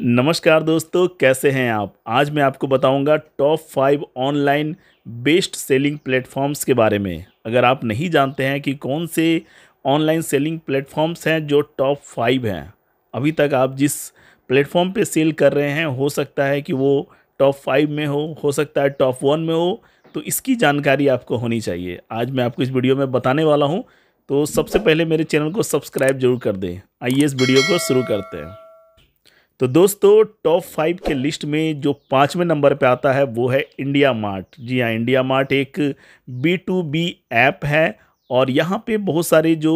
नमस्कार दोस्तों कैसे हैं आप आज मैं आपको बताऊंगा top five online best selling platforms के बारे में अगर आप नहीं जानते हैं कि कौन से ऑनलाइन सेलिंग प्लेटफॉर्म्स हैं जो टॉप फाइव हैं अभी तक आप जिस प्लेटफॉर्म पे सेल कर रहे हैं हो सकता है कि वो टॉप फाइव में हो हो सकता है टॉप वन में हो तो इसकी जानकारी आपको होनी चाहिए आज मैं आपको इस वीडियो में बताने वाला हूँ तो सबसे पहले मेरे चैनल को सब्सक्राइब जरूर कर दें आइए इस वीडियो को शुरू करते हैं तो दोस्तों टॉप फाइव के लिस्ट में जो पाँचवें नंबर पे आता है वो है इंडिया मार्ट जी हाँ इंडिया मार्ट एक बी टू बी ऐप है और यहाँ पे बहुत सारे जो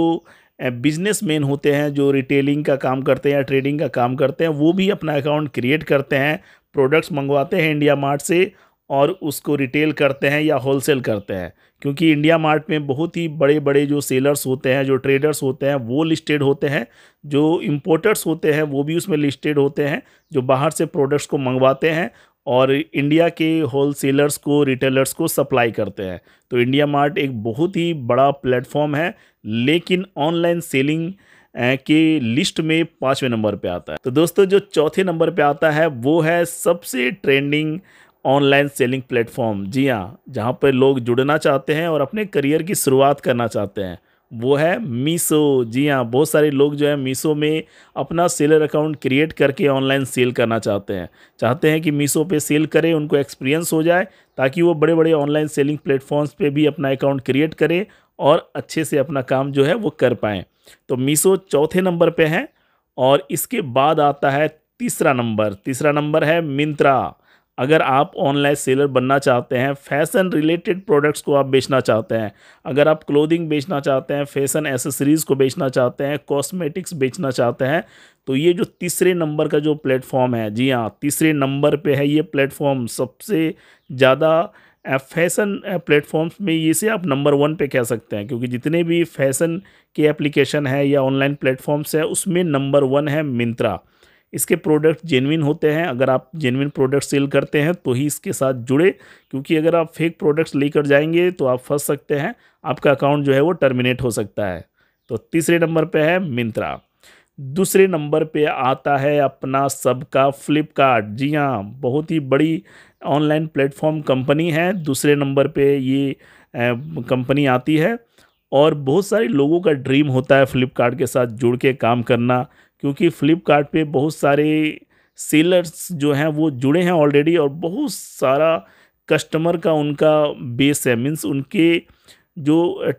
बिजनेसमैन होते हैं जो रिटेलिंग का काम करते हैं या ट्रेडिंग का काम करते हैं वो भी अपना अकाउंट क्रिएट करते हैं प्रोडक्ट्स मंगवाते हैं इंडिया मार्ट से और उसको रिटेल करते हैं या होलसेल करते हैं क्योंकि इंडिया मार्ट में बहुत ही बड़े बड़े जो सेलर्स होते हैं जो ट्रेडर्स होते हैं वो लिस्टेड होते हैं जो इम्पोर्टर्स होते हैं वो भी उसमें लिस्टेड होते हैं जो बाहर से प्रोडक्ट्स को मंगवाते हैं और इंडिया के होल सेलर्स को रिटेलर्स को सप्लाई करते हैं तो इंडिया मार्ट एक बहुत ही बड़ा प्लेटफॉर्म है लेकिन ऑनलाइन सेलिंग के लिस्ट में पाँचवें नंबर पे आता है तो दोस्तों जो चौथे नंबर पे आता है वो है सबसे ट्रेंडिंग ऑनलाइन सेलिंग प्लेटफॉर्म जी हाँ जहाँ पर लोग जुड़ना चाहते हैं और अपने करियर की शुरुआत करना चाहते हैं वो है मीसो जी हाँ बहुत सारे लोग जो है मीसो में अपना सेलर अकाउंट क्रिएट करके ऑनलाइन सेल करना चाहते हैं चाहते हैं कि मीसो पे सेल करें उनको एक्सपीरियंस हो जाए ताकि वो बड़े बड़े ऑनलाइन सेलिंग प्लेटफॉर्म्स पे भी अपना अकाउंट क्रिएट करें और अच्छे से अपना काम जो है वो कर पाएँ तो मीसो चौथे नंबर पर है और इसके बाद आता है तीसरा नंबर तीसरा नंबर है मिंत्रा अगर आप ऑनलाइन सेलर बनना चाहते हैं फैशन रिलेटेड प्रोडक्ट्स को आप बेचना चाहते हैं अगर आप क्लोथिंग बेचना चाहते हैं फैशन एसेसरीज़ को बेचना चाहते हैं कॉस्मेटिक्स बेचना चाहते हैं तो ये जो तीसरे नंबर का जो प्लेटफॉर्म है जी हाँ तीसरे नंबर पे है ये प्लेटफॉर्म सबसे ज़्यादा फैशन प्लेटफॉर्म्स में ये से आप नंबर वन पे कह सकते हैं क्योंकि जितने भी फैशन के एप्लीकेशन है या ऑनलाइन प्लेटफॉर्म्स है उसमें नंबर वन है मिंत्रा इसके प्रोडक्ट जेनविन होते हैं अगर आप जेनविन प्रोडक्ट सेल करते हैं तो ही इसके साथ जुड़े क्योंकि अगर आप फेक प्रोडक्ट्स लेकर जाएंगे तो आप फंस सकते हैं आपका अकाउंट जो है वो टर्मिनेट हो सकता है तो तीसरे नंबर पे है मिंत्रा दूसरे नंबर पे आता है अपना सबका फ्लिपकार्ट जी हाँ बहुत ही बड़ी ऑनलाइन प्लेटफॉर्म कंपनी है दूसरे नंबर पर ये कंपनी आती है और बहुत सारे लोगों का ड्रीम होता है फ्लिपकार्ट के साथ जुड़ के काम करना क्योंकि फ़्लिपकार्ट पे बहुत सारे सेलर्स जो हैं वो जुड़े हैं ऑलरेडी और बहुत सारा कस्टमर का उनका बेस है मीन्स उनके जो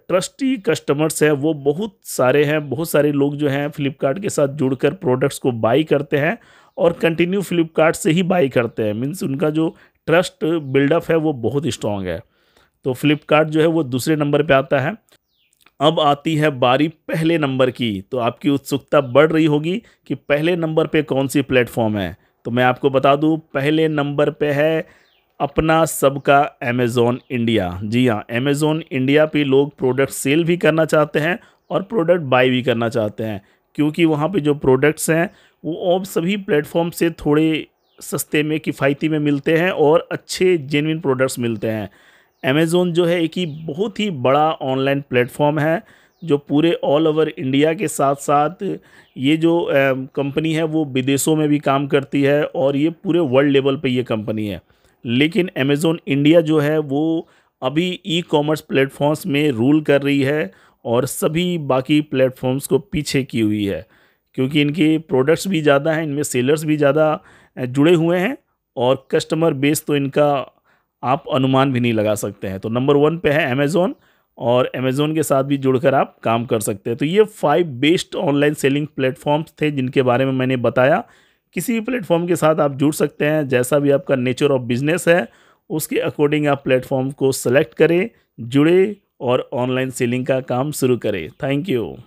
ट्रस्टी कस्टमर्स हैं वो बहुत सारे हैं बहुत सारे लोग जो हैं फ़्लिपकार्ट के साथ जुड़कर प्रोडक्ट्स को बाई करते हैं और कंटिन्यू फ़्लिपकार्ट से ही बाई करते हैं मीन्स उनका जो ट्रस्ट बिल्डअप है वो बहुत स्ट्रॉन्ग है तो फ़्लिपकार्ट जो है वो दूसरे नंबर पे आता है अब आती है बारी पहले नंबर की तो आपकी उत्सुकता बढ़ रही होगी कि पहले नंबर पे कौन सी प्लेटफॉर्म है तो मैं आपको बता दूं पहले नंबर पे है अपना सबका अमेज़ोन इंडिया जी हाँ अमेज़ोन इंडिया पे लोग प्रोडक्ट सेल भी करना चाहते हैं और प्रोडक्ट बाई भी करना चाहते हैं क्योंकि वहाँ पे जो प्रोडक्ट्स हैं वो और सभी प्लेटफॉर्म से थोड़े सस्ते में किफ़ायती में मिलते हैं और अच्छे जेनविन प्रोडक्ट्स मिलते हैं अमेज़ोन जो है एक ही बहुत ही बड़ा ऑनलाइन प्लेटफॉर्म है जो पूरे ऑल ओवर इंडिया के साथ साथ ये जो कंपनी है वो विदेशों में भी काम करती है और ये पूरे वर्ल्ड लेवल पे ये कंपनी है लेकिन अमेज़ोन इंडिया जो है वो अभी ई कॉमर्स प्लेटफॉर्म्स में रूल कर रही है और सभी बाकी प्लेटफॉर्म्स को पीछे की हुई है क्योंकि इनके प्रोडक्ट्स भी ज़्यादा हैं इनमें सेलर्स भी ज़्यादा जुड़े हुए हैं और कस्टमर बेस तो इनका आप अनुमान भी नहीं लगा सकते हैं तो नंबर वन पे है अमेज़ोन और अमेज़ोन के साथ भी जुड़कर आप काम कर सकते हैं तो ये five best online selling platforms थे जिनके बारे में मैंने बताया किसी भी प्लेटफॉर्म के साथ आप जुड़ सकते हैं जैसा भी आपका नेचर ऑफ बिजनेस है उसके अकॉर्डिंग आप प्लेटफॉर्म को सेलेक्ट करें जुड़े और ऑनलाइन सेलिंग का काम शुरू करें थैंक यू